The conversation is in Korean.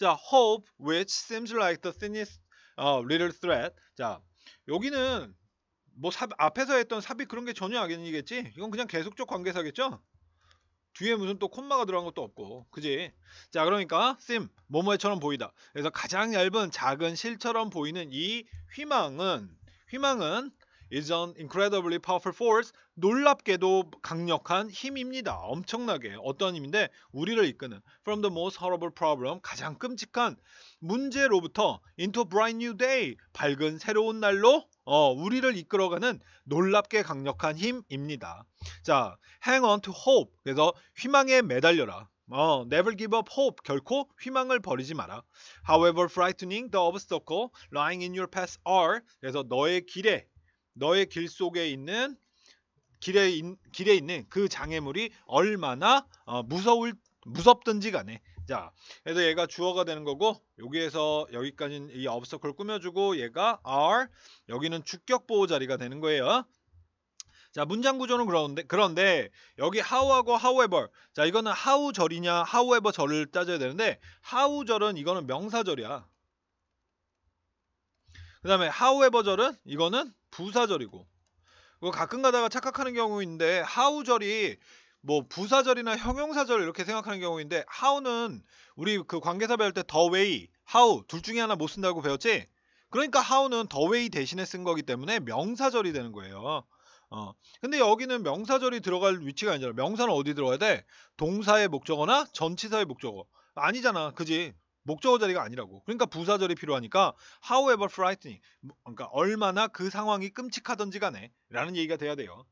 자, hope which seems like the thinnest uh, little thread. 자, 여기는 뭐 삽, 앞에서 했던 삽이 그런 게 전혀 아니겠지? 이건 그냥 계속적 관계사겠죠? 뒤에 무슨 또 콤마가 들어간 것도 없고 그지 자 그러니까 심 모모에처럼 보이다 그래서 가장 얇은 작은 실처럼 보이는 이 휘망은 휘망은 is an incredibly powerful force. 놀랍게도 강력한 힘입니다. 엄청나게 어떤 힘인데 우리를 이끄는 from the most horrible problem 가장 끔찍한 문제로부터 into bright new day 밝은 새로운 날로 어, 우리를 이끌어가는 놀랍게 강력한 힘입니다. 자, hang on to hope. 그래서 희망에 매달려라. 어, never give up hope. 결코 희망을 버리지 마라. However frightening the obstacle lying in your path are. 그래서 너의 길에 너의 길 속에 있는 길에, 인, 길에 있는 그 장애물이 얼마나 어, 무서울 무섭든지 간에 자 그래서 얘가 주어가 되는 거고 여기에서 여기까지는 이업 b s t 꾸며주고 얘가 are 여기는 주격 보호 자리가 되는 거예요 자 문장 구조는 그런데 그런데 여기 how하고 however 자 이거는 how 절이냐 however 절을 따져야 되는데 how 절은 이거는 명사절이야 그 다음에 however절은 이거는 부사절이고 이거 가끔 가다가 착각하는 경우인데 how절이 뭐 부사절이나 형용사절 이렇게 생각하는 경우인데 how는 우리 그 관계사 배울 때 the way, how 둘 중에 하나 못 쓴다고 배웠지? 그러니까 how는 the way 대신에 쓴 거기 때문에 명사절이 되는 거예요. 어. 근데 여기는 명사절이 들어갈 위치가 아니잖아. 명사는 어디 들어가야 돼? 동사의 목적어나 전치사의 목적어. 아니잖아. 그지? 목적어 자리가 아니라고. 그러니까 부사절이 필요하니까 however frightening 뭐, 그러니까 얼마나 그 상황이 끔찍하던지 간에 라는 얘기가 돼야 돼요.